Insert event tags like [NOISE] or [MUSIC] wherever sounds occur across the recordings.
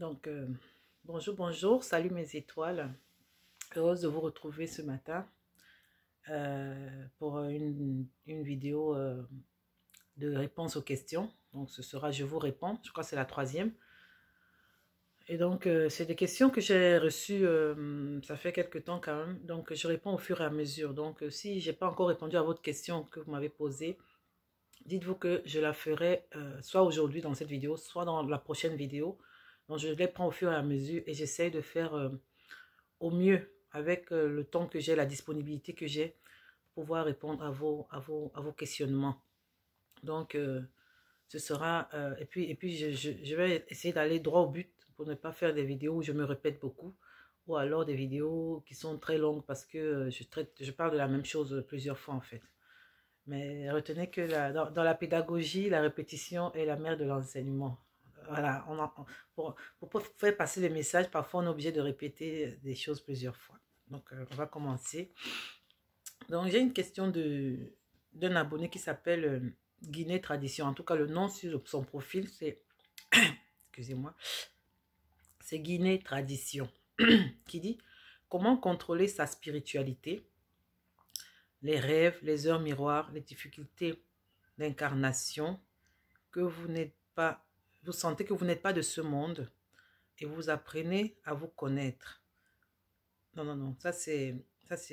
Donc, euh, bonjour, bonjour, salut mes étoiles. Heureuse de vous retrouver ce matin euh, pour euh, une, vidéo de réponse aux questions. Donc, ce sera Je vous réponds, je crois que c'est la troisième. Et donc, c'est des questions que j'ai reçues, ça fait quelques temps quand même. Donc, je réponds au fur et à mesure. Donc, si je n'ai pas encore répondu à votre question que vous m'avez posée, dites-vous que je la ferai soit aujourd'hui dans cette vidéo, soit dans la prochaine vidéo donc, je les prends au fur et à mesure et j'essaye de faire euh, au mieux avec euh, le temps que j'ai, la disponibilité que j'ai pour pouvoir répondre à vos, questionnements. Donc, euh, ce sera... et puis, et puis je, vais essayer d'aller droit au but pour ne pas faire des vidéos où je me répète beaucoup ou alors des vidéos qui sont très longues parce que je, je parle de la même chose plusieurs fois en fait. Mais retenez que dans, la pédagogie, la répétition est la mère de l'enseignement voilà, pour, faire passer le messages, parfois on est obligé de répéter euh, des choses plusieurs fois. Donc, euh, on va commencer. Donc, j'ai une question d'un abonné qui s'appelle euh, Guinée Tradition. En tout cas, le nom sur son profil, c'est... [COUGHS] Excusez-moi. C'est Guinée Tradition. [COUGHS] qui dit, comment contrôler sa spiritualité les rêves, les heures miroirs, les difficultés d'incarnation que vous n'êtes pas vous sentez que vous n'êtes pas de ce monde et vous apprenez à vous connaître. Non, non, non, ça c'est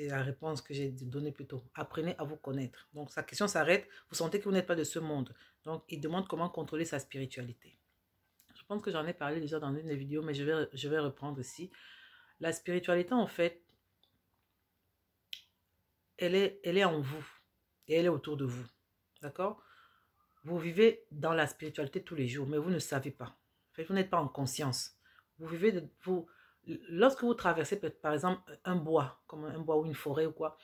la réponse que j'ai donnée plus tôt. Apprenez à vous connaître. Donc sa question s'arrête, vous sentez que vous n'êtes pas de ce monde. Donc il demande comment contrôler sa spiritualité. Je pense que j'en ai parlé déjà dans une des vidéos, mais je vais, je vais reprendre aussi. La spiritualité en fait, elle est, elle est en vous et elle est autour de vous. D'accord vous vivez dans la spiritualité tous les jours, mais vous ne savez pas. Vous n'êtes pas en conscience. Vous vivez, vous, lorsque vous traversez par exemple un bois, comme un bois ou une forêt ou quoi,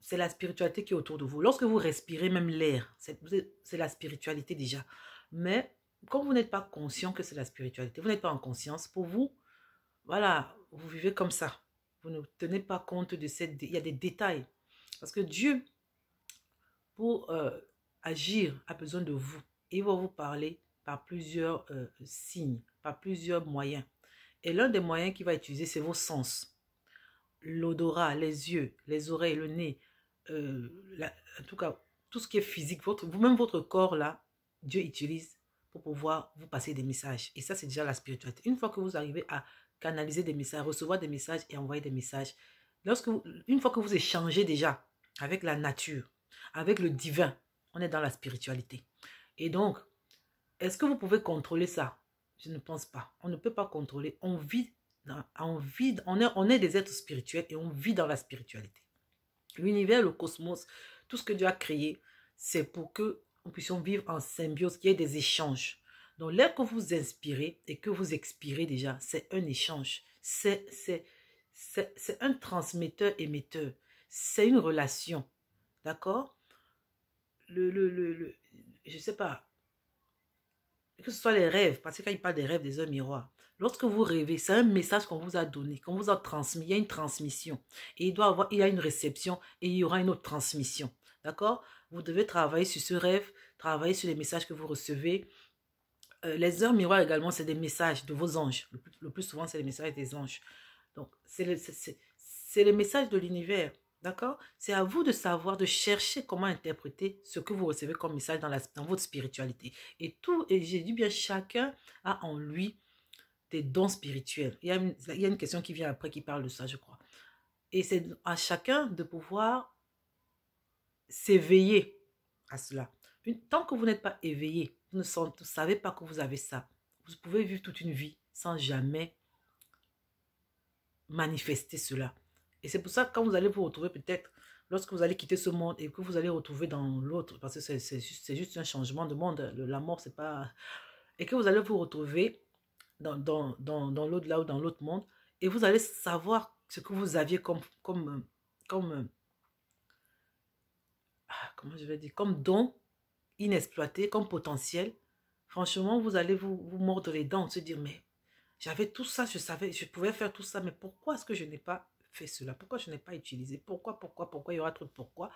c'est la spiritualité qui est autour de vous. Lorsque vous respirez même l'air, c'est la spiritualité déjà. Mais quand vous n'êtes pas conscient que c'est la spiritualité, vous n'êtes pas en conscience, pour vous, voilà, vous vivez comme ça. Vous ne tenez pas compte de cette... Il y a des détails. Parce que Dieu, pour euh, agir a besoin de vous. il va vous parler par plusieurs euh, signes, par plusieurs moyens. Et l'un des moyens qu'il va utiliser, c'est vos sens. L'odorat, les yeux, les oreilles, le nez, euh, en tout cas, tout ce qui est physique, votre, vous-même votre corps là, Dieu utilise pour pouvoir vous passer des messages. Et ça, c'est déjà la spiritualité. Une fois que vous arrivez à canaliser des messages, recevoir des messages et envoyer des messages, lorsque une fois que vous échangez déjà avec la nature, avec le divin, on est dans la spiritualité. Et donc, est-ce que vous pouvez contrôler ça Je ne pense pas. On ne peut pas contrôler. On vit, on, vit, on, est, est des êtres spirituels et on vit dans la spiritualité. L'univers, le cosmos, tout ce que Dieu a créé, c'est pour que nous puissions vivre en symbiose, qu'il y ait des échanges. Donc, l'air que vous inspirez et que vous expirez déjà, c'est un échange. C'est un transmetteur-émetteur. C'est une relation. D'accord le, le, le, je sais pas, que ce soit les rêves, parce que quand il parle des rêves des hommes miroirs, lorsque vous rêvez, c'est un message qu'on vous a donné, qu'on vous a transmis, il y a une transmission, et il doit avoir, il y a une réception, et il y aura une autre transmission, d'accord Vous devez travailler sur ce rêve, travailler sur les messages que vous recevez, euh, les heures miroirs également, c'est des messages de vos anges, le plus, souvent, c'est des messages des anges, donc c'est les le message de l'univers, D'accord C'est à vous de savoir, de chercher comment interpréter ce que vous recevez comme message dans, votre spiritualité. Et tout, et j'ai dit bien, chacun a en lui des dons spirituels. Il y, a une, question qui vient après qui parle de ça, je crois. Et c'est à chacun de pouvoir s'éveiller à cela. tant que vous n'êtes pas éveillé, vous ne, savez pas que vous avez ça. Vous pouvez vivre toute une vie sans jamais manifester cela. Et c'est pour ça que quand vous allez vous retrouver peut-être, lorsque vous allez quitter ce monde et que vous allez retrouver dans l'autre, parce que c'est juste, un changement de monde, la mort, c'est pas... Et que vous allez vous retrouver dans, dans, dans, dans l'autre, là ou dans l'autre monde, et vous allez savoir ce que vous aviez comme... comme, comme ah, comment je vais dire, comme don inexploité, comme potentiel, franchement, vous allez vous, vous mordre les dents, se dire, mais j'avais tout ça, je savais, je pouvais faire tout ça, mais pourquoi est-ce que je n'ai pas fait cela Pourquoi je n'ai pas utilisé Pourquoi, pourquoi, pourquoi Il y aura trop de pourquoi.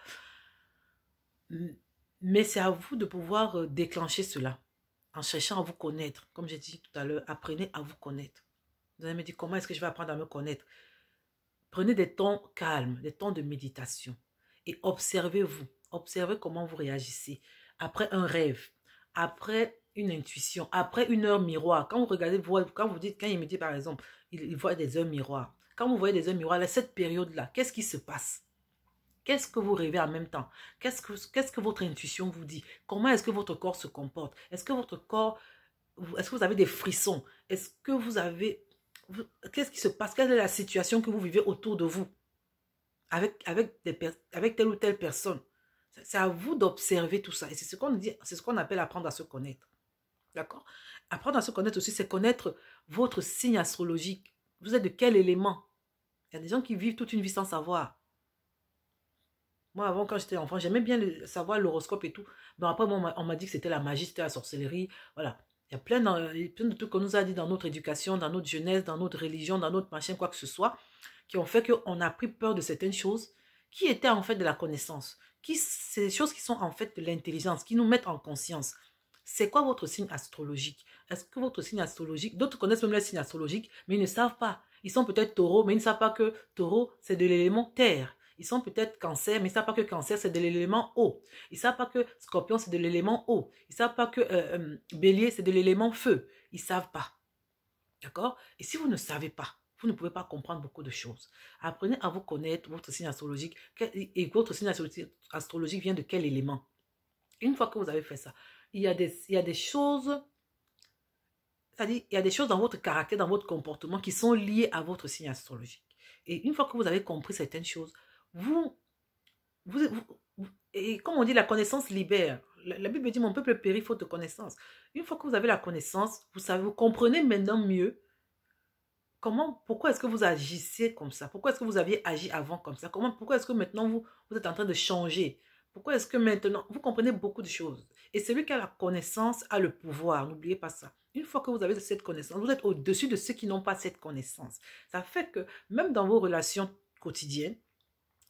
Mais c'est à vous de pouvoir euh, déclencher cela en cherchant à vous connaître. Comme j'ai dit tout à l'heure, apprenez à vous connaître. Vous allez me dire comment est-ce que je vais apprendre à me connaître Prenez des temps calmes, des temps de méditation et observez-vous. Observez comment vous réagissez après un rêve, après une intuition, après une heure miroir. Quand vous regardez, quand vous dites, quand il me dit par exemple, il, voit des heures miroirs. Quand vous voyez des hommes miroirs, à cette période-là, qu'est-ce qui se passe Qu'est-ce que vous rêvez en même temps Qu'est-ce que votre intuition vous dit Comment est-ce que votre corps se comporte Est-ce que votre corps... Est-ce que vous avez des frissons Est-ce que vous avez... Qu'est-ce qui se passe Quelle est la situation que vous vivez autour de vous avec, avec, avec telle ou telle personne C'est à vous d'observer tout ça. Et c'est ce qu'on c'est ce qu'on appelle apprendre à se connaître. D'accord Apprendre à se connaître aussi, c'est connaître votre signe astrologique. Vous êtes de quel élément il y a des gens qui vivent toute une vie sans savoir. Moi, avant, quand j'étais enfant, j'aimais bien savoir l'horoscope et tout. Bon, après, moi, on m'a dit que c'était la magie, c'était la sorcellerie. Voilà. Il y a plein, plein de trucs qu'on nous a dit dans notre éducation, dans notre jeunesse, dans notre religion, dans notre machin, quoi que ce soit, qui ont fait qu'on a pris peur de certaines choses qui étaient en fait de la connaissance. Qui, c'est choses qui sont en fait de l'intelligence, qui nous mettent en conscience. C'est quoi votre signe astrologique Est-ce que votre signe astrologique, d'autres connaissent même le signe astrologique, mais ils ne savent pas. Ils sont peut-être taureaux, mais ils ne savent pas que taureau, c'est de l'élément terre. Ils sont peut-être cancer, mais ils ne savent pas que cancer, c'est de l'élément eau. Ils ne savent pas que scorpion, c'est de l'élément eau. Ils ne savent pas que euh, euh, bélier, c'est de l'élément feu. Ils ne savent pas. D'accord Et si vous ne savez pas, vous ne pouvez pas comprendre beaucoup de choses. Apprenez à vous connaître votre signe astrologique et votre signe astrologique vient de quel élément. Une fois que vous avez fait ça, il y a il y a des choses c'est-à-dire, il y a des choses dans votre caractère, dans votre comportement qui sont liées à votre signe astrologique. Et une fois que vous avez compris certaines choses, vous, et comme on dit, la connaissance libère. La, Bible dit, mon peuple périt faute de connaissance. Une fois que vous avez la connaissance, vous savez, vous comprenez maintenant mieux comment, pourquoi est-ce que vous agissez comme ça Pourquoi est-ce que vous aviez agi avant comme ça comment, Pourquoi est-ce que maintenant vous, vous êtes en train de changer Pourquoi est-ce que maintenant, vous comprenez beaucoup de choses Et celui qui a la connaissance a le pouvoir, n'oubliez pas ça. Une fois que vous avez cette connaissance, vous êtes au-dessus de ceux qui n'ont pas cette connaissance. Ça fait que même dans vos relations quotidiennes,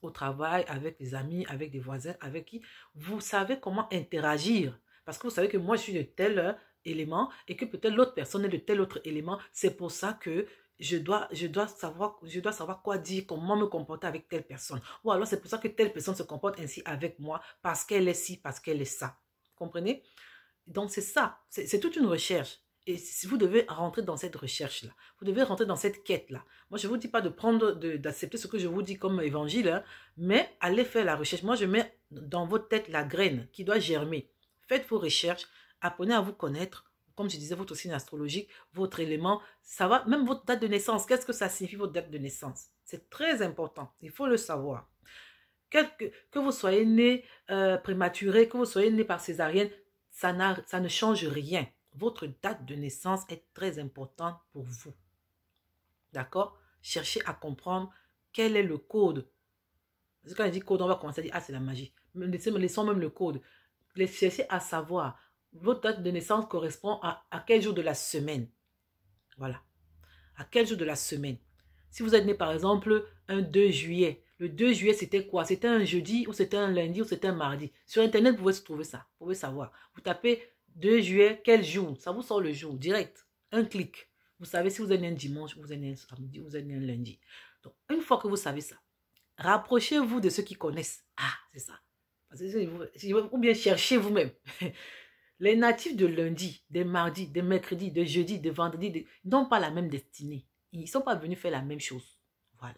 au travail, avec des amis, avec des voisins, avec qui, vous savez comment interagir. Parce que vous savez que moi, je suis de tel euh, élément et que peut-être l'autre personne est de tel autre élément. C'est pour ça que je dois, je, dois savoir, je dois savoir quoi dire, comment me comporter avec telle personne. Ou alors, c'est pour ça que telle personne se comporte ainsi avec moi, parce qu'elle est ci, parce qu'elle est ça. Comprenez Donc, c'est ça. C'est toute une recherche. Et si vous devez rentrer dans cette recherche-là, vous devez rentrer dans cette quête-là. Moi, je ne vous dis pas de prendre, d'accepter ce que je vous dis comme évangile, hein, mais allez faire la recherche. Moi, je mets dans votre tête la graine qui doit germer. Faites vos recherches, apprenez à vous connaître. Comme je disais, votre signe astrologique, votre élément, ça va, même votre date de naissance. Qu'est-ce que ça signifie, votre date de naissance C'est très important. Il faut le savoir. Que, vous soyez né euh, prématuré, que vous soyez né par césarienne, ça, ça ne change rien. Votre date de naissance est très importante pour vous. D'accord Cherchez à comprendre quel est le code. Parce que quand je dis code, on va commencer à dire, ah, c'est la magie. Laissons même le code. Cherchez à savoir, votre date de naissance correspond à, à quel jour de la semaine. Voilà. À quel jour de la semaine. Si vous êtes né, par exemple, un 2 juillet, le 2 juillet, c'était quoi C'était un jeudi ou c'était un lundi ou c'était un mardi. Sur Internet, vous pouvez trouver ça. Vous pouvez savoir. Vous tapez 2 juillet, quel jour Ça vous sort le jour, direct. Un clic. Vous savez si vous êtes un dimanche, vous êtes un samedi, vous êtes un lundi. Donc, une fois que vous savez ça, rapprochez-vous de ceux qui connaissent. Ah, c'est ça. Parce que, ou bien cherchez vous-même. [LAUGHS] Les natifs de lundi, des mardis, des mercredis, de jeudis, de vendredis n'ont pas la même destinée. Ils ne sont pas venus faire la même chose. Voilà.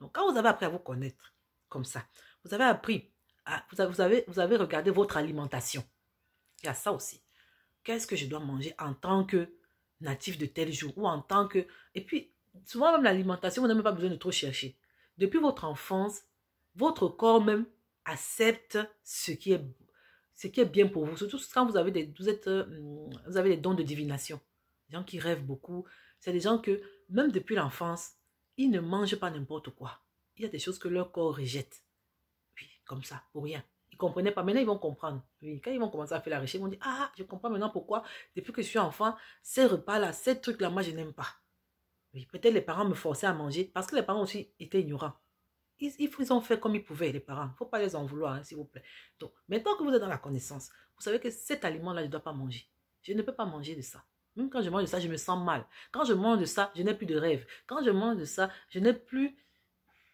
Donc, quand vous avez appris à vous connaître comme ça, vous avez appris, à, vous, avez, vous avez regardé votre alimentation. Il y a ça aussi qu'est-ce que je dois manger en tant que natif de tel jour ou en tant que... Et puis, souvent même l'alimentation, vous n'avez même pas besoin de trop chercher. Depuis votre enfance, votre corps même accepte ce qui est, ce qui est bien pour vous. Surtout quand vous avez, des, vous, êtes, euh, vous avez des dons de divination. Des gens qui rêvent beaucoup. C'est des gens que, même depuis l'enfance, ils ne mangent pas n'importe quoi. Il y a des choses que leur corps rejette. Puis, comme ça, pour rien. Ils comprenaient pas. Maintenant, ils vont comprendre. quand ils vont commencer à faire la recherche, ils vont dire, ah, je comprends maintenant pourquoi, depuis que je suis enfant, ces repas-là, ces trucs-là, moi, je n'aime pas. peut-être les parents me forçaient à manger, parce que les parents aussi étaient ignorants. Ils, ils ont fait comme ils pouvaient, les parents. Il ne faut pas les en vouloir, hein, s'il vous plaît. Donc, maintenant que vous êtes dans la connaissance, vous savez que cet aliment-là, je ne dois pas manger. Je ne peux pas manger de ça. Même quand je mange de ça, je me sens mal. Quand je mange de ça, je n'ai plus de rêve. Quand je mange de ça, je n'ai plus...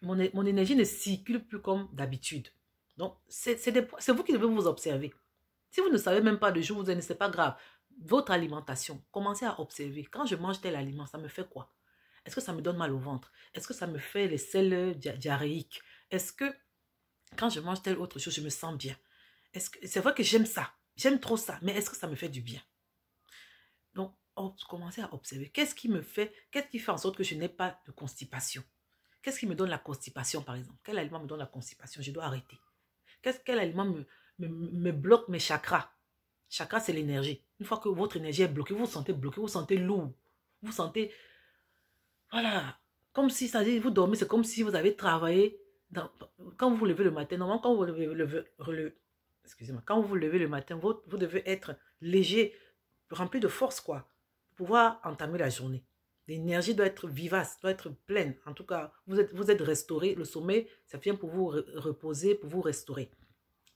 Mon, mon énergie ne circule plus comme d'habitude. Donc, c'est vous qui devez vous observer. Si vous ne savez même pas de jour, vous ce n'est pas grave. Votre alimentation, commencez à observer. Quand je mange tel aliment, ça me fait quoi Est-ce que ça me donne mal au ventre Est-ce que ça me fait les selles diarrhéiques Est-ce que quand je mange telle autre chose, je me sens bien C'est -ce vrai que j'aime ça. J'aime trop ça. Mais est-ce que ça me fait du bien Donc, commencez à observer. Qu'est-ce qui me fait, qu'est-ce qui fait en sorte que je n'ai pas de constipation Qu'est-ce qui me donne la constipation, par exemple Quel aliment me donne la constipation Je dois arrêter quest quel aliment me, me, bloque mes chakras Chakra, c'est l'énergie. Une fois que votre énergie est bloquée, vous vous sentez bloqué, vous vous sentez lourd. Vous sentez... Voilà. Comme si, ça dit, vous dormez, c'est comme si vous avez travaillé. quand vous vous levez le matin, normalement, quand vous levez, excusez-moi, quand vous levez le matin, vous, vous devez être léger, rempli de force, quoi, pour pouvoir entamer la journée. L'énergie doit être vivace, doit être pleine. En tout cas, vous êtes, vous êtes restauré. Le sommeil, ça vient pour vous reposer, pour vous restaurer.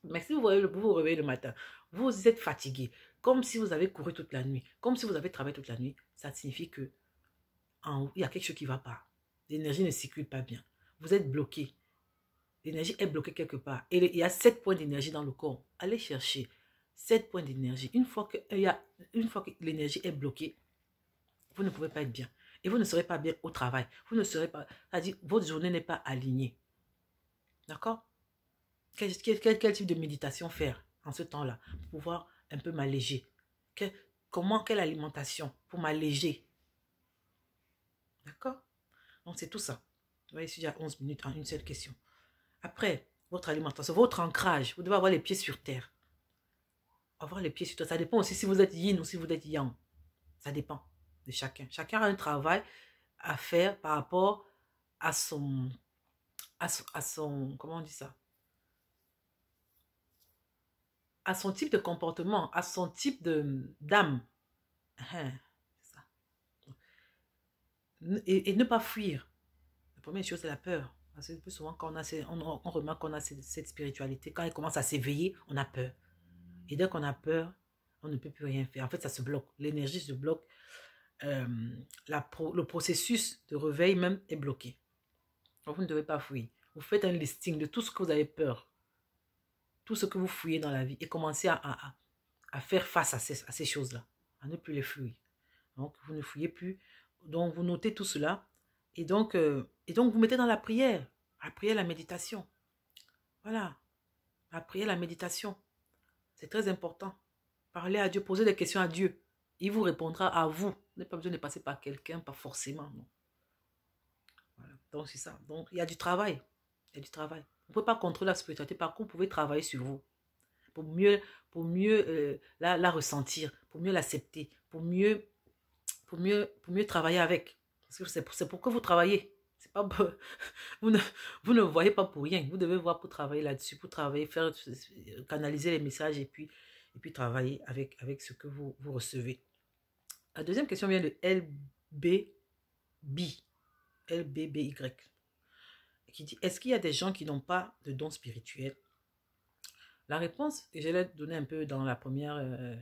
Mais si vous vous, vous réveillez le matin, vous êtes fatigué, comme si vous avez couru toute la nuit, comme si vous avez travaillé toute la nuit, ça signifie que il y a quelque chose qui ne va pas. L'énergie ne circule pas bien. Vous êtes bloqué. L'énergie est bloquée quelque part. Et il y a sept points d'énergie dans le corps. Allez chercher sept points d'énergie. Une fois que, une fois que l'énergie est bloquée, vous ne pouvez pas être bien et vous ne serez pas bien au travail. Vous ne serez pas... C'est-à-dire, votre journée n'est pas alignée. D'accord quel, type de méditation faire en ce temps-là pour pouvoir un peu m'alléger Comment, quelle alimentation pour m'alléger D'accord Donc, c'est tout ça. Vous voyez, essayer j'ai 11 minutes en une seule question. Après, votre alimentation, votre ancrage. Vous devez avoir les pieds sur terre. Avoir les pieds sur terre. Ça dépend aussi si vous êtes yin ou si vous êtes yang. Ça dépend de chacun. Chacun a un travail à faire par rapport à son, à son, comment on dit ça à son type de comportement, à son type de d'âme. Hein, et, et, ne pas fuir. La première chose, c'est la peur. Parce que plus souvent, quand on, a on, remarque qu'on a cette spiritualité, quand elle commence à s'éveiller, on a peur. Et dès qu'on a peur, on ne peut plus rien faire. En fait, ça se bloque. L'énergie se bloque. Euh, le processus de réveil même est bloqué. Vous ne devez pas fouiller. Vous faites un listing de tout ce que vous avez peur, tout ce que vous fouillez dans la vie et commencez à, faire face à ces, à ces choses-là, à ne plus les fouiller. Donc, vous ne fouillez plus. Donc, vous notez tout cela. Et donc, euh, et donc vous mettez dans la prière. La prière, la méditation. Voilà. La prière, la méditation. C'est très important. Parler à Dieu, poser des questions à Dieu. Il vous répondra à vous. Vous n'avez pas besoin de passer par quelqu'un, pas forcément. Non. Voilà. Donc, c'est ça. Donc, il y a du travail. Il y a du travail. Vous ne pouvez pas contrôler la spiritualité. Par contre, vous pouvez travailler sur vous. Pour mieux, pour mieux euh, la, ressentir, pour mieux l'accepter, pour mieux, pour, mieux, pour mieux travailler avec. Parce que c'est pour, que vous travaillez. C'est pas [LAUGHS] vous ne, vous ne voyez pas pour rien. Vous devez voir pour travailler là-dessus, pour travailler, faire euh, canaliser les messages et puis et puis travailler avec avec ce que vous, vous recevez. La deuxième question vient de LBB. LBBY. Qui dit Est-ce qu'il y a des gens qui n'ont pas de dons spirituels La réponse, et je l'ai donnée un peu dans la, première, euh,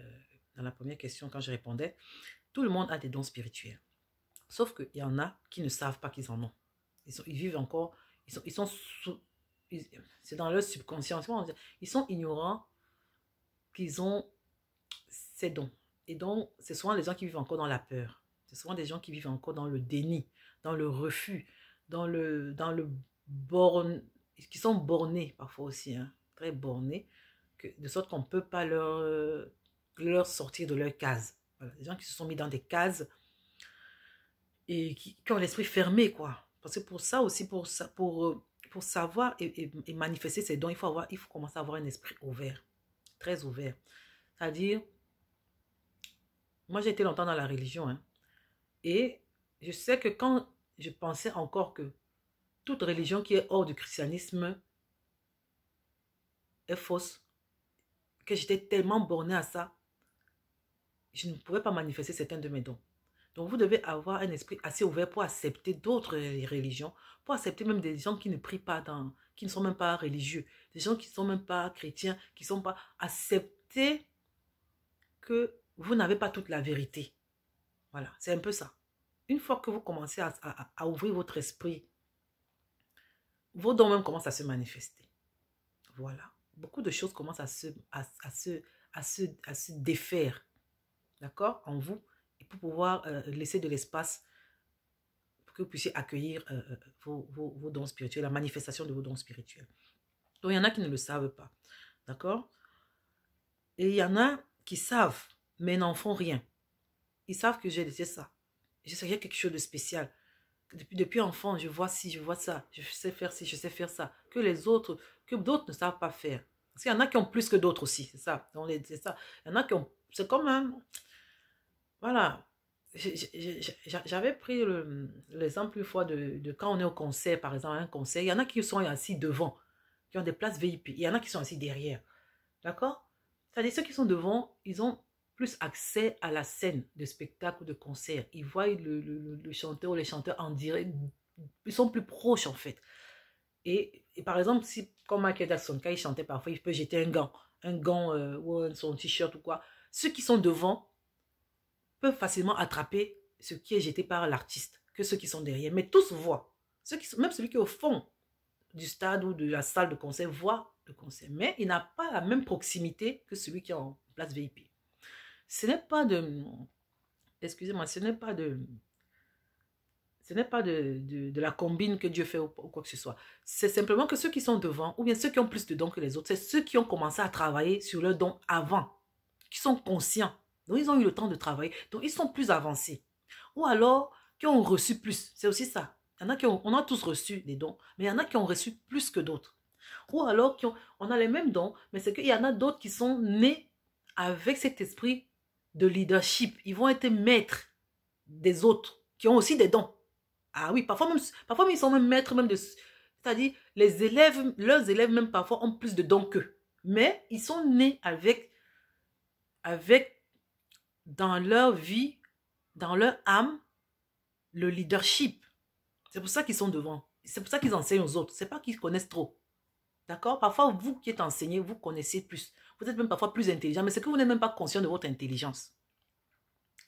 dans la première question quand je répondais tout le monde a des dons spirituels. Sauf qu'il y en a qui ne savent pas qu'ils en ont. Ils, sont, ils vivent encore, ils sont, ils sont c'est dans leur subconscient, ils sont ignorants qu'ils ont ces dons. Et donc, c'est souvent des gens qui vivent encore dans la peur. C'est souvent des gens qui vivent encore dans le déni, dans le refus, dans le, dans le qui sont bornés parfois aussi, hein, très bornés, que, de sorte qu'on ne peut pas leur, leur sortir de leur case. Voilà, des gens qui se sont mis dans des cases et qui, ont l'esprit fermé, quoi. Parce que pour ça aussi, pour, pour, pour savoir et, et, manifester ces dons, il faut, avoir, il faut commencer à avoir un esprit ouvert, très ouvert. C'est-à-dire, moi, j'ai été longtemps dans la religion. Hein. Et je sais que quand je pensais encore que toute religion qui est hors du christianisme est fausse, que j'étais tellement bornée à ça, je ne pouvais pas manifester certains de mes dons. Donc, vous devez avoir un esprit assez ouvert pour accepter d'autres religions, pour accepter même des gens qui ne prient pas, qui ne sont même pas religieux, des gens qui ne sont même pas chrétiens, qui ne sont pas... Accepter que vous n'avez pas toute la vérité. Voilà, c'est un peu ça. Une fois que vous commencez à, ouvrir votre esprit, vos dons même commencent à se manifester. Voilà. Beaucoup de choses commencent à se, à, se, se, à se, défaire, d'accord, en vous, et pour pouvoir euh, laisser de l'espace pour que vous puissiez accueillir euh, euh, vos, vos, vos dons spirituels, la manifestation de vos dons spirituels. Donc, il y en a qui ne le savent pas, d'accord Et il y en a qui savent, mais n'en font rien. Ils savent que j'ai laissé ça. Je sais y a quelque chose de spécial. Depuis, depuis enfant, je vois ci, je vois ça, je sais faire ci, je sais faire ça, que les autres, que d'autres ne savent pas faire. Parce qu'il y en a qui ont plus que d'autres aussi, c'est ça. C'est ça. Il y en a qui ont... C'est comme un... Voilà. J'avais pris l'exemple une fois de, quand on est au concert, par exemple, un concert, il y en a qui sont assis devant, qui ont des places VIP. Il y en a qui sont assis derrière. D'accord C'est-à-dire ceux qui sont devant, ils ont plus accès à la scène de spectacle ou de concert. Ils voient le, chanteur ou les chanteurs en direct, ils sont plus proches en fait. Et, par exemple, si comme Michael Jackson, quand il chantait parfois, il peut jeter un gant, un gant euh, ou son t-shirt ou quoi, ceux qui sont devant peuvent facilement attraper ce qui est jeté par l'artiste que ceux qui sont derrière. Mais tous voient, ceux qui sont, même celui qui est au fond du stade ou de la salle de concert voit le concert, mais il n'a pas la même proximité que celui qui est en place VIP. Ce n'est pas de... Excusez-moi, ce n'est pas de... Ce n'est pas de, de, la combine que Dieu fait ou, quoi que ce soit. C'est simplement que ceux qui sont devant, ou bien ceux qui ont plus de dons que les autres, c'est ceux qui ont commencé à travailler sur leurs dons avant, qui sont conscients. dont ils ont eu le temps de travailler. Donc, ils sont plus avancés. Ou alors, qui ont reçu plus. C'est aussi ça. Il y en a qui on a tous reçu des dons, mais il y en a qui ont reçu plus que d'autres. Ou alors, qui ont, on a les mêmes dons, mais c'est qu'il y en a d'autres qui sont nés avec cet esprit de leadership. Ils vont être maîtres des autres qui ont aussi des dons. Ah oui, parfois même, parfois ils sont même maîtres même de... C'est-à-dire, les élèves, leurs élèves même parfois ont plus de dons qu'eux. Mais ils sont nés avec, avec dans leur vie, dans leur âme, le leadership. C'est pour ça qu'ils sont devant. C'est pour ça qu'ils enseignent aux autres. C'est pas qu'ils connaissent trop. D'accord Parfois, vous qui êtes enseigné, vous connaissez plus. Vous êtes même parfois plus intelligent, mais c'est que vous n'êtes même pas conscient de votre intelligence.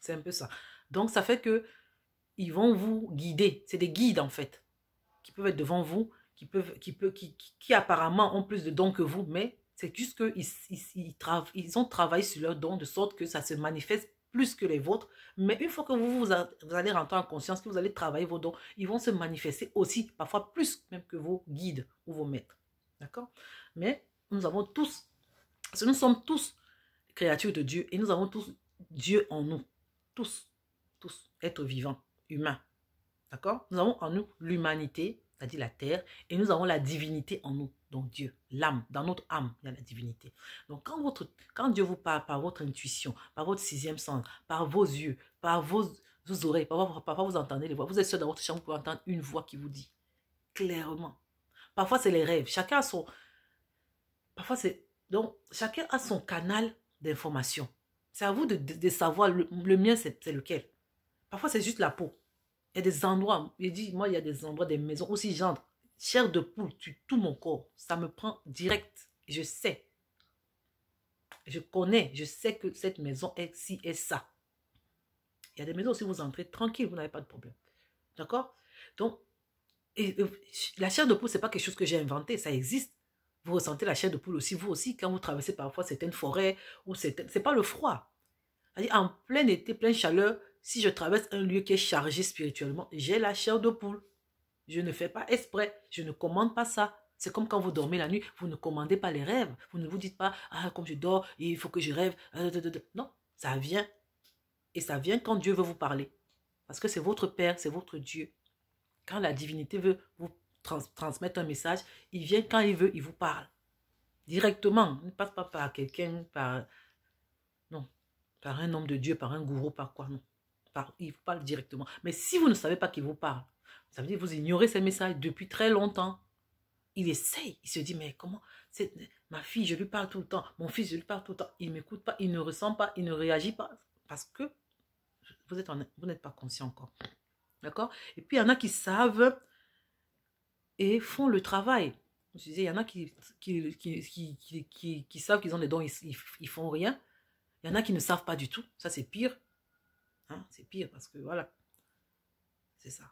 C'est un peu ça. Donc, ça fait que ils vont vous guider. C'est des guides, en fait, qui peuvent être devant vous, qui, peuvent, qui, peuvent, qui, apparemment ont plus de dons que vous, mais c'est juste qu'ils ils, ils, ont travaillé sur leurs dons de sorte que ça se manifeste plus que les vôtres. Mais une fois que vous, vous, allez rentrer en conscience, que vous allez travailler vos dons, ils vont se manifester aussi, parfois plus même que vos guides ou vos maîtres. D'accord Mais nous avons tous parce que nous sommes tous créatures de Dieu et nous avons tous Dieu en nous. Tous, tous, êtres vivants, humains. D'accord Nous avons en nous l'humanité, c'est-à-dire la terre, et nous avons la divinité en nous, donc Dieu, l'âme. Dans notre âme, il y a la divinité. Donc quand, votre, quand Dieu vous parle par votre intuition, par votre sixième sens, par vos yeux, par vos, vos oreilles, parfois, vous entendez les voix. Vous êtes seul dans votre chambre, vous pouvez entendre une voix qui vous dit clairement. Parfois c'est les rêves. Chacun a son... Parfois c'est donc, chacun a son canal d'information. C'est à vous de, savoir. Le, mien, c'est lequel. Parfois, c'est juste la peau. Il y a des endroits, je dis, moi, il y a des endroits, des maisons aussi j'entre. Chair de poule tu tout mon corps. Ça me prend direct. Je sais. Je connais. Je sais que cette maison est ci et ça. Il y a des maisons aussi, vous entrez tranquille, vous n'avez pas de problème. D'accord Donc, et, la chair de poule, ce n'est pas quelque chose que j'ai inventé. Ça existe. Vous ressentez la chair de poule aussi, vous aussi, quand vous traversez parfois certaines forêts ou c'est C'est pas le froid. En plein été, plein chaleur, si je traverse un lieu qui est chargé spirituellement, j'ai la chair de poule. Je ne fais pas exprès. Je ne commande pas ça. C'est comme quand vous dormez la nuit, vous ne commandez pas les rêves. Vous ne vous dites pas, ah, comme je dors, il faut que je rêve. Ah, non, ça vient. Et ça vient quand Dieu veut vous parler. Parce que c'est votre Père, c'est votre Dieu. Quand la divinité veut vous transmettre un message, il vient quand il veut, il vous parle. Directement, il ne passe pas par quelqu'un, par... Non, par un homme de Dieu, par un gourou, par quoi, non. il vous parle directement. Mais si vous ne savez pas qu'il vous parle, ça veut dire que vous ignorez ces messages depuis très longtemps. Il essaye, il se dit, mais comment Ma fille, je lui parle tout le temps, mon fils, je lui parle tout le temps. Il ne m'écoute pas, il ne ressent pas, il ne réagit pas. Parce que vous n'êtes vous pas conscient encore. D'accord Et puis, il y en a qui savent et font le travail. Je disais, il y en a qui, qui, qui, qui, qui savent qu'ils ont les dons, ils, ils font rien. Il y en a qui ne savent pas du tout. Ça, c'est pire. Hein? C'est pire parce que voilà. C'est ça.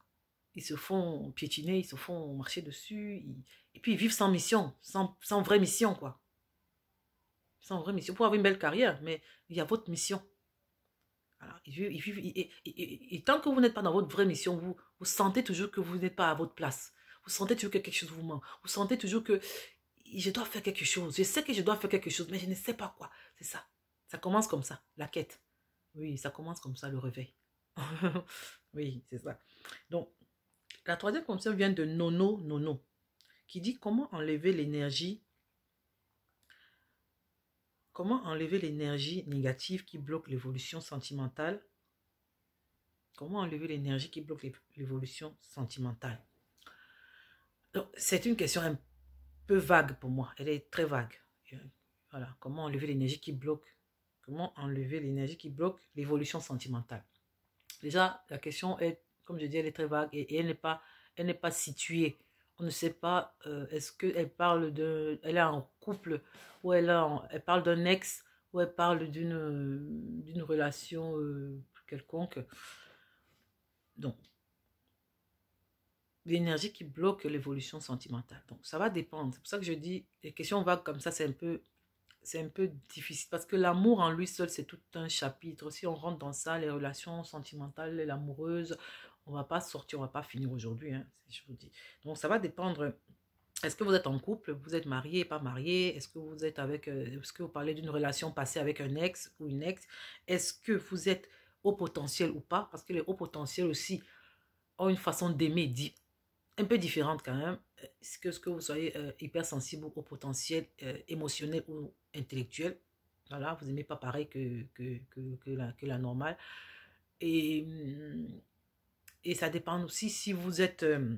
Ils se font piétiner, ils se font marcher dessus. Et puis, ils vivent sans mission, sans, sans vraie mission, quoi. Sans vraie mission. Pour avoir une belle carrière, mais il y a votre mission. Alors, ils vivent, et, et, tant que vous n'êtes pas dans votre vraie mission, vous, vous sentez toujours que vous n'êtes pas à votre place. Vous sentez toujours que quelque chose vous manque. Vous sentez toujours que je dois faire quelque chose. Je sais que je dois faire quelque chose, mais je ne sais pas quoi. C'est ça. Ça commence comme ça, la quête. Oui, ça commence comme ça, le réveil. [LAUGHS] oui, c'est ça. Donc, la troisième conception vient de Nono Nono, qui dit comment enlever l'énergie Comment enlever l'énergie négative qui bloque l'évolution sentimentale Comment enlever l'énergie qui bloque l'évolution sentimentale c'est une question un peu vague pour moi. Elle est très vague. Euh, voilà. Comment enlever l'énergie qui bloque Comment enlever l'énergie qui bloque l'évolution sentimentale Déjà, la question est, comme je dis, elle est très vague et, elle n'est pas, elle n'est pas située. On ne sait pas. Euh, est-ce qu'elle parle d'un elle en couple ou elle, parle d'un ex ou elle parle d'une euh, d'une relation quelconque. Donc, l'énergie qui bloque l'évolution sentimentale. Donc, ça va dépendre. C'est pour ça que je dis, les questions vagues comme ça, c'est un peu c'est un peu difficile parce que l'amour en lui seul, c'est tout un chapitre. Si on rentre dans ça, les relations sentimentales, l'amoureuse, on va pas sortir, on va pas finir aujourd'hui, hein, je vous dis. Donc, ça va dépendre. Est-ce que vous êtes en couple, vous êtes marié, pas marié Est-ce que vous êtes avec, euh, est-ce que vous parlez d'une relation passée avec un ex ou une ex Est-ce que vous êtes au potentiel ou pas Parce que les hauts potentiels aussi ont une façon d'aimer dit un peu différente quand même, que ce que vous soyez euh, hypersensible au potentiel euh, émotionnel ou intellectuel. Voilà, vous n'aimez pas pareil que, que, que, la, que la normale. Et, mm, et ça dépend aussi si vous êtes euh,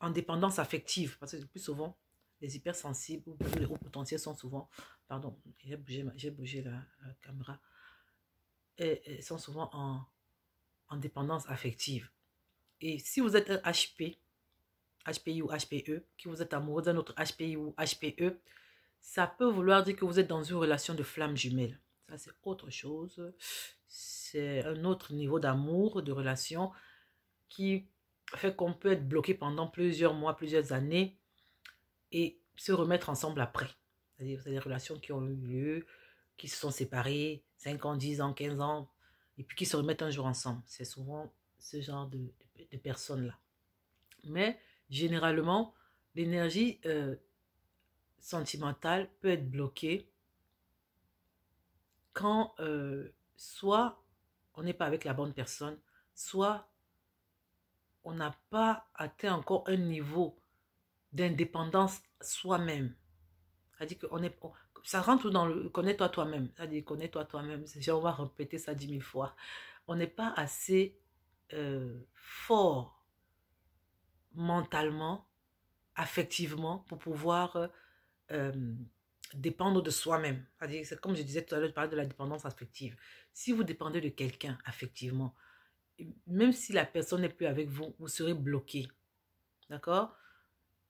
en dépendance affective, parce que plus souvent, les hypersensibles ou les hauts potentiels sont souvent, pardon, j'ai bougé, bougé, la, caméra, et sont souvent en, en dépendance affective. Et si vous êtes un HP, HPI ou HPE, que vous êtes amoureux d'un autre HPI ou HPE, ça peut vouloir dire que vous êtes dans une relation de flamme jumelle. Ça, c'est autre chose. C'est un autre niveau d'amour, de relation qui fait qu'on peut être bloqué pendant plusieurs mois, plusieurs années et se remettre ensemble après. C'est-à-dire des relations qui ont eu lieu, qui se sont séparées, 5 ans, 10 ans, 15 ans, et puis qui se remettent un jour ensemble. C'est souvent ce genre de de personnes-là. Mais généralement, l'énergie euh, sentimentale peut être bloquée quand euh, soit on n'est pas avec la bonne personne, soit on n'a pas atteint encore un niveau d'indépendance soi-même. C'est-à-dire qu'on est, ça rentre dans le connais-toi toi-même. dit connais-toi toi-même. On va répéter ça dix mille fois. On n'est pas assez euh, fort mentalement, affectivement, pour pouvoir euh, euh, dépendre de soi-même. C'est comme je disais tout à l'heure, je parlais de la dépendance affective. Si vous dépendez de quelqu'un affectivement, même si la personne n'est plus avec vous, vous serez bloqué. D'accord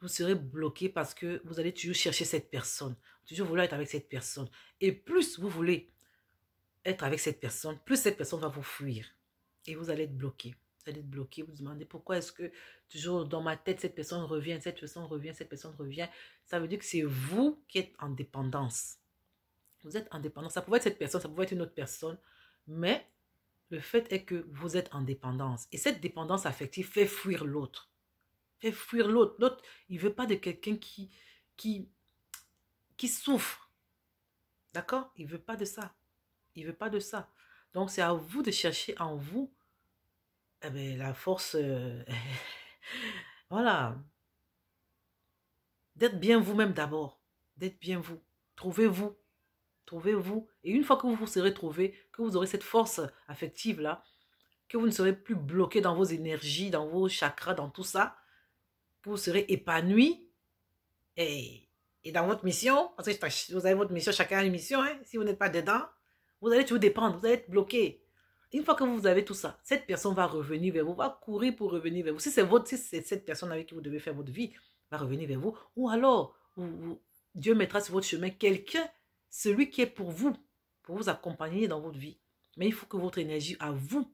Vous serez bloqué parce que vous allez toujours chercher cette personne, toujours vouloir être avec cette personne. Et plus vous voulez être avec cette personne, plus cette personne va vous fuir et vous allez être bloqué. Vous allez être bloqué, vous, vous demandez pourquoi est-ce que toujours dans ma tête, cette personne revient, cette personne revient, cette personne revient. Ça veut dire que c'est vous qui êtes en dépendance. Vous êtes en dépendance. Ça pouvait être cette personne, ça pouvait être une autre personne, mais le fait est que vous êtes en dépendance. Et cette dépendance affective fait fuir l'autre. Fait fuir l'autre. L'autre, il ne veut pas de quelqu'un qui, qui, qui souffre. D'accord Il ne veut pas de ça. Il ne veut pas de ça. Donc, c'est à vous de chercher en vous eh la force, euh, [LAUGHS] voilà, d'être bien vous-même d'abord, d'être bien vous, trouvez-vous, trouvez-vous, et une fois que vous vous serez trouvé, que vous aurez cette force affective là, que vous ne serez plus bloqué dans vos énergies, dans vos chakras, dans tout ça, que vous serez épanoui et, dans votre mission, parce que vous avez votre mission, chacun a une mission, hein. si vous n'êtes pas dedans, vous allez tout dépendre, vous allez être bloqué, une fois que vous avez tout ça, cette personne va revenir vers vous, va courir pour revenir vers vous. Si c'est votre, si cette personne avec qui vous devez faire votre vie, va revenir vers vous. Ou alors, Dieu mettra sur votre chemin quelqu'un, celui qui est pour vous, pour vous accompagner dans votre vie. Mais il faut que votre énergie à vous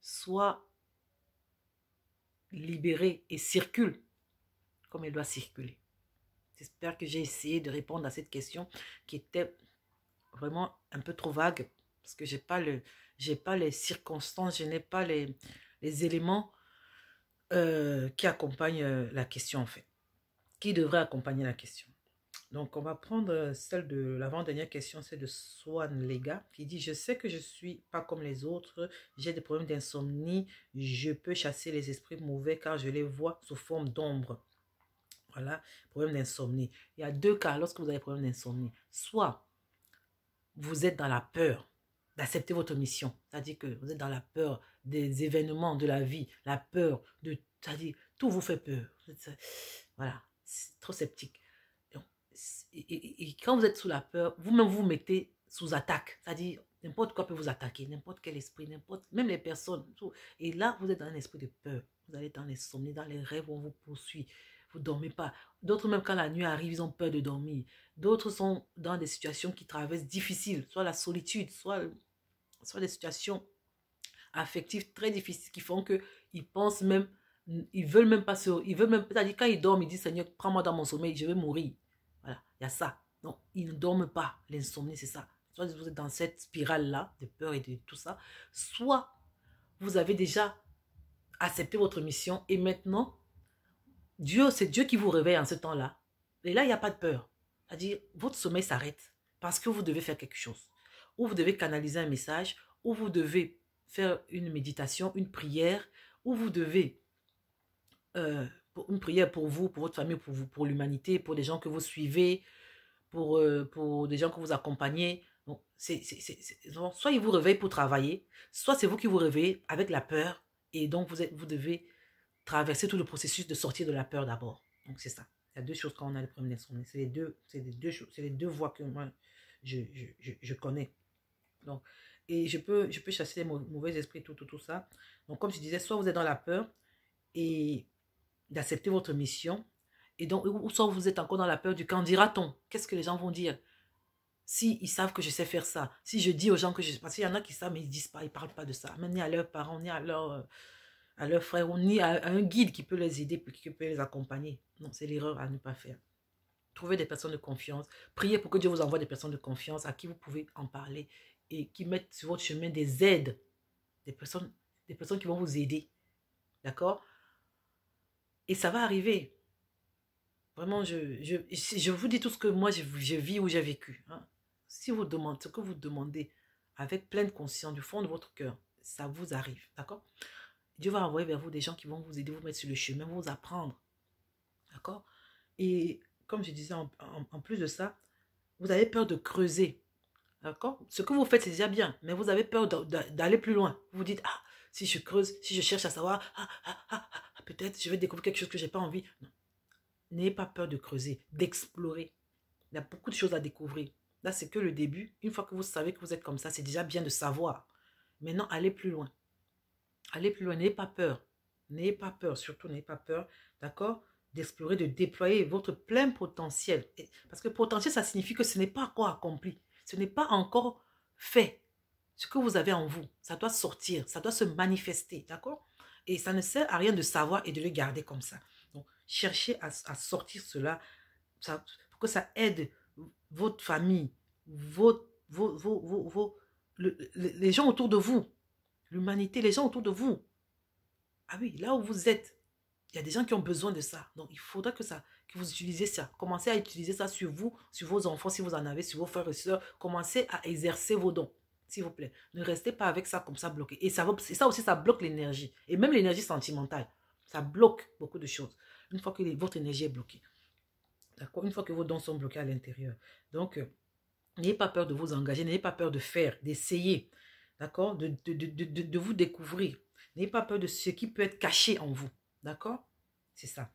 soit libérée et circule comme elle doit circuler. J'espère que j'ai essayé de répondre à cette question qui était vraiment un peu trop vague. Parce que j'ai pas le, j'ai pas les circonstances, je n'ai pas les, les éléments euh, qui accompagnent euh, la question en fait. Qui devrait accompagner la question. Donc on va prendre euh, celle de l'avant-dernière question, celle de Swan Lega qui dit « Je sais que je suis pas comme les autres, j'ai des problèmes d'insomnie, je peux chasser les esprits mauvais car je les vois sous forme d'ombre. » Voilà, problème d'insomnie. Il y a deux cas lorsque vous avez problème d'insomnie. Soit vous êtes dans la peur, d'accepter votre mission. C'est-à-dire que vous êtes dans la peur des événements de la vie, la peur de... C'est-à-dire, tout vous fait peur. Voilà, c'est trop sceptique. Et, quand vous êtes sous la peur, vous-même vous mettez sous attaque. C'est-à-dire, n'importe quoi peut vous attaquer, n'importe quel esprit, n'importe, même les personnes. Et là, vous êtes dans un esprit de peur. Vous allez dans les sommets dans les rêves on vous poursuit vous dormez pas. D'autres, même quand la nuit arrive, ils ont peur de dormir. D'autres sont dans des situations qui traversent difficiles, soit la solitude, soit, soit des situations affectives très difficiles qui font que ils pensent même, ils veulent même pas se, ils veulent même, c'est-à-dire quand ils dorment, ils disent Seigneur, prends-moi dans mon sommeil, je vais mourir. Voilà, il y a ça. Donc, ils ne dorment pas. L'insomnie, c'est ça. Soit vous êtes dans cette spirale-là de peur et de tout ça, soit vous avez déjà accepté votre mission et maintenant Dieu, c'est Dieu qui vous réveille en ce temps-là. Et là, il n'y a pas de peur. C'est-à-dire, votre sommeil s'arrête parce que vous devez faire quelque chose. Ou vous devez canaliser un message, ou vous devez faire une méditation, une prière, ou vous devez euh, une prière pour vous, pour votre famille, pour pour l'humanité, pour les gens que vous suivez, pour, euh, pour des gens que vous accompagnez. Donc, soit il vous réveille pour travailler, soit c'est vous qui vous réveillez avec la peur, et donc vous, êtes, vous devez traverser tout le processus de sortir de la peur d'abord. Donc, c'est ça. Il y a deux choses quand on a le premier d'insomnie. C'est les deux, c'est les deux choses, c'est les deux voies que moi, je, je, connais. Donc, et je peux, je peux chasser les mauvais esprits, tout, tout, ça. Donc, comme je disais, soit vous êtes dans la peur et d'accepter votre mission, et donc, ou soit vous êtes encore dans la peur du quand dira-t-on Qu'est-ce que les gens vont dire si ils savent que je sais faire ça, si je dis aux gens que je... sais Parce qu'il y en a qui savent, mais ils disent pas, ils parlent pas de ça. Même ni à leurs parents, ni à leurs euh, à leurs frères ou ni à un guide qui peut les aider, qui peut les accompagner. Non, c'est l'erreur à ne pas faire. Trouvez des personnes de confiance. Priez pour que Dieu vous envoie des personnes de confiance à qui vous pouvez en parler et qui mettent sur votre chemin des aides, des personnes, des personnes qui vont vous aider. D'accord Et ça va arriver. Vraiment, je, je, je, vous dis tout ce que moi je, je vis ou j'ai vécu. Hein. Si vous demandez ce que vous demandez avec pleine conscience du fond de votre cœur, ça vous arrive. D'accord Dieu va envoyer vers vous des gens qui vont vous aider, vous mettre sur le chemin, vous apprendre. D'accord Et comme je disais, en, plus de ça, vous avez peur de creuser. D'accord Ce que vous faites, c'est déjà bien, mais vous avez peur d'aller plus loin. Vous vous dites, ah, si je creuse, si je cherche à savoir, ah, ah, ah, ah peut-être je vais découvrir quelque chose que je n'ai pas envie. Non, N'ayez pas peur de creuser, d'explorer. Il y a beaucoup de choses à découvrir. Là, c'est que le début. Une fois que vous savez que vous êtes comme ça, c'est déjà bien de savoir. Maintenant, allez plus loin. Allez plus loin, n'ayez pas peur. N'ayez pas peur, surtout n'ayez pas peur, d'accord D'explorer, de déployer votre plein potentiel. Parce que potentiel, ça signifie que ce n'est pas encore accompli. Ce n'est pas encore fait. Ce que vous avez en vous, ça doit sortir, ça doit se manifester, d'accord Et ça ne sert à rien de savoir et de le garder comme ça. Donc, cherchez à, sortir cela pour que ça aide votre famille, vos, les gens autour de vous, l'humanité, les gens autour de vous. Ah oui, là où vous êtes, il y a des gens qui ont besoin de ça. Donc, il faudra que, ça, que vous utilisez ça. Commencez à utiliser ça sur vous, sur vos enfants, si vous en avez, sur vos frères et soeurs. Commencez à exercer vos dons, s'il vous plaît. Ne restez pas avec ça comme ça bloqué. Et ça, ça aussi, ça bloque l'énergie. Et même l'énergie sentimentale. Ça bloque beaucoup de choses. Une fois que votre énergie est bloquée. D'accord Une fois que vos dons sont bloqués à l'intérieur. Donc, euh, n'ayez pas peur de vous engager. N'ayez pas peur de faire, d'essayer. D'accord de, de, vous découvrir. N'ayez pas peur de ce qui peut être caché en vous. D'accord C'est ça.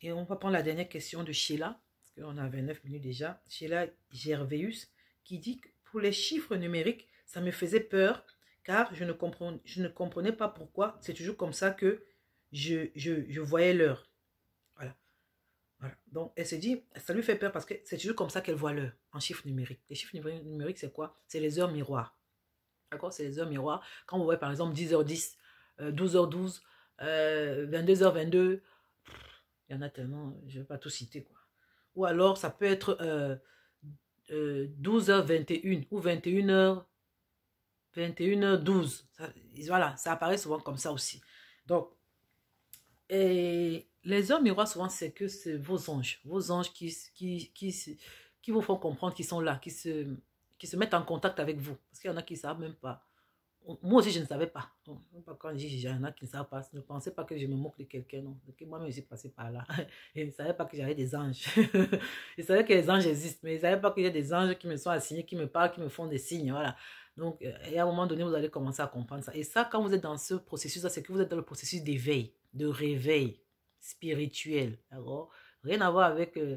Et on va prendre la dernière question de Sheila, parce qu'on a 29 minutes déjà. Sheila Gervéus, qui dit que pour les chiffres numériques, ça me faisait peur, car je ne comprenais, je ne comprenais pas pourquoi. C'est toujours comme ça que je, je, voyais l'heure. Voilà. voilà. Donc, elle se dit, ça lui fait peur parce que c'est toujours comme ça qu'elle voit l'heure, en chiffres numériques. Les chiffres numériques, c'est quoi C'est les heures miroirs. D'accord C'est les heures miroirs. Quand vous voyez par exemple 10h10, 12h12, 22h22, il y en a tellement, je ne vais pas tout citer. quoi. Ou alors ça peut être 12h21 euh, euh, ou 21h, 21h12. voilà, ça apparaît souvent comme ça aussi. Donc, les heures miroirs, souvent, c'est que c'est vos anges, vos anges qui, qui, qui, qui vous font comprendre qu'ils sont là, qui se, qui se mettent en contact avec vous. Parce qu'il y en a qui ne savent même pas. Moi aussi, je ne savais pas. quand je dis, il y en a qui ne savent pas. Ne pensez pas que je me moque de quelqu'un, Moi-même, suis passé par là. Et [LAUGHS] je ne savais pas que j'avais des anges. [LAUGHS] je savais que les anges existent, mais je ne savais pas qu'il y a des anges qui me sont assignés, qui me parlent, qui me font des signes. Voilà. Donc, et euh, à un moment donné, vous allez commencer à comprendre ça. Et ça, quand vous êtes dans ce processus-là, c'est que vous êtes dans le processus d'éveil, de réveil spirituel. Rien à voir avec... Euh,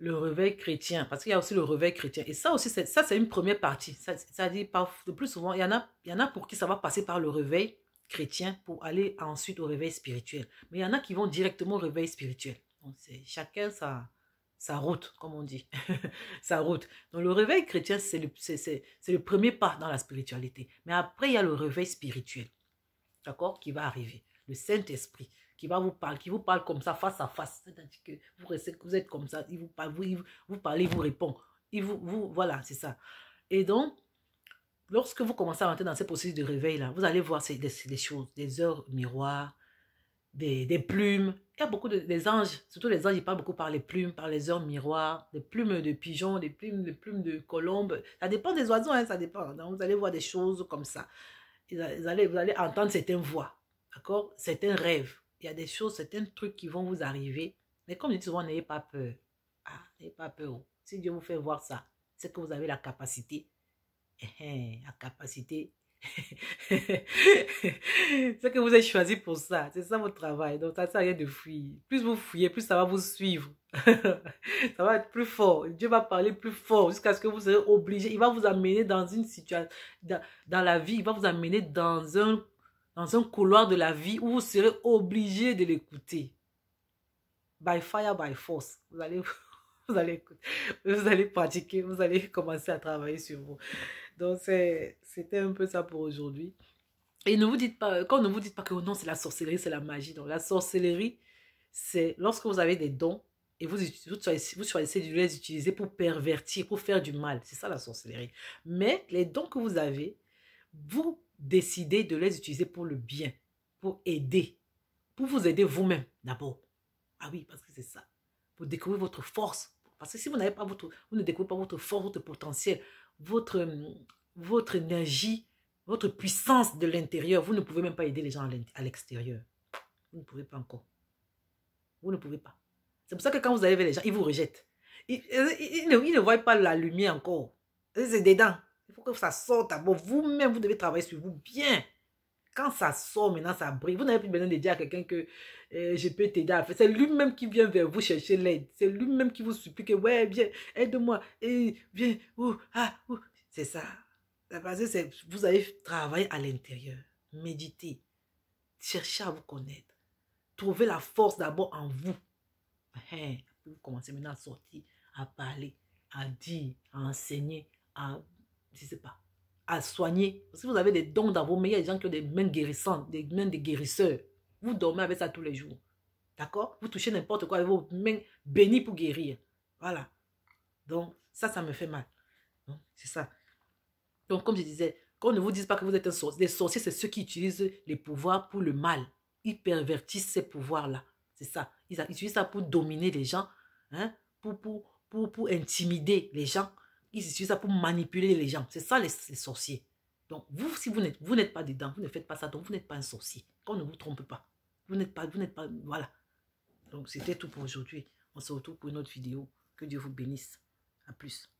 le réveil chrétien, parce qu'il y a aussi le réveil chrétien. Et ça aussi, ça c'est une première partie. Ça, dit, le plus souvent, il y, en a, il y en a pour qui ça va passer par le réveil chrétien pour aller ensuite au réveil spirituel. Mais il y en a qui vont directement au réveil spirituel. Donc, chacun sa, sa route, comme on dit. [LAUGHS] sa route. Donc le réveil chrétien, c'est le, c'est, le premier pas dans la spiritualité. Mais après, il y a le réveil spirituel, d'accord, qui va arriver. Le Saint-Esprit qui va vous parler, qui vous parle comme ça, face à face. C'est-à-dire que vous, vous êtes comme ça, il vous parle, vous, vous parlez, il vous répond. Il vous, vous, voilà, c'est ça. Et donc, lorsque vous commencez à rentrer dans ces processus de réveil-là, vous allez voir des, choses, des heures miroirs, des, des, plumes. Il y a beaucoup de, des anges, surtout les anges, ils parlent beaucoup par les plumes, par les heures miroirs, des plumes de pigeons, des plumes, des plumes de colombes. Ça dépend des oiseaux, hein, ça dépend. Donc, vous allez voir des choses comme ça. Vous allez, vous allez entendre certaines voix, d'accord C'est un rêve il y a des choses, certains trucs qui vont vous arriver. Mais comme je dis souvent, n'ayez pas peur. Ah, n'ayez pas peur. Si Dieu vous fait voir ça, c'est que vous avez la capacité. Eh, eh, la capacité. [LAUGHS] c'est que vous êtes choisi pour ça. C'est ça votre travail. Donc, ça ne sert à rien de fuir. Plus vous fouillez, plus ça va vous suivre. [LAUGHS] ça va être plus fort. Dieu va parler plus fort jusqu'à ce que vous soyez obligé. Il va vous amener dans une situation, dans la vie, il va vous amener dans un dans un couloir de la vie où vous serez obligé de l'écouter. By fire, by force. Vous allez, [LAUGHS] vous allez, vous allez pratiquer, vous allez commencer à travailler sur vous. Donc, c'était un peu ça pour aujourd'hui. Et ne vous dites pas, euh, quand ne vous dites pas que oh non, c'est la sorcellerie, c'est la magie. Donc, la sorcellerie, c'est lorsque vous avez des dons et vous, vous, vous choisissez de les utiliser pour pervertir, pour faire du mal. C'est ça la sorcellerie. Mais les dons que vous avez, vous décider de les utiliser pour le bien, pour aider, pour vous aider vous-même d'abord. Ah oui, parce que c'est ça. Pour découvrir votre force. Parce que si vous n'avez pas votre, vous ne découvrez pas votre force, votre potentiel, votre, hum, votre énergie, votre puissance de l'intérieur, vous ne pouvez même pas aider les gens à l'extérieur. Vous ne pouvez pas encore. Vous ne pouvez pas. C'est pour ça que quand vous allez vers les gens, ils vous rejettent. Ils, ne, ils ne voient pas la lumière encore. C'est dedans. Il faut que ça sorte d'abord. Vous-même, vous devez travailler sur vous bien. Quand ça sort maintenant, ça brille. Vous n'avez plus besoin de dire à quelqu'un que euh, je peux t'aider C'est lui-même qui vient vers vous chercher l'aide. C'est lui-même qui vous supplie que, ouais, viens, aide-moi. Et viens, ou ah, C'est ça. vous avez travaillé à l'intérieur. Méditez. Cherchez à vous connaître. Trouvez la force d'abord en vous. Hein? vous commencez maintenant à sortir, à parler, à dire, à enseigner, à je ne sais pas, à soigner. Parce que vous avez des dons dans vos mains, il y a des gens qui ont des mains guérissantes, des mains de guérisseurs. Vous dormez avec ça tous les jours. D'accord Vous touchez n'importe quoi avec vos mains bénies pour guérir. Voilà. Donc, ça, ça me fait mal. C'est ça. Donc, comme je disais, qu'on ne vous dise pas que vous êtes un sorcier. Les sorciers, c'est ceux qui utilisent les pouvoirs pour le mal. Ils pervertissent ces pouvoirs-là. C'est ça. Ils utilisent ça pour dominer les gens, hein? pour, pour, pour, pour intimider les gens, ils utilisent ça pour manipuler les gens. C'est ça les, sorciers. Donc, vous, si vous n'êtes vous n'êtes pas dedans, vous ne faites pas ça, donc vous n'êtes pas un sorcier. Qu'on ne vous trompe pas. Vous n'êtes pas, vous n'êtes pas, voilà. Donc, c'était tout pour aujourd'hui. On se retrouve pour une autre vidéo. Que Dieu vous bénisse. A plus.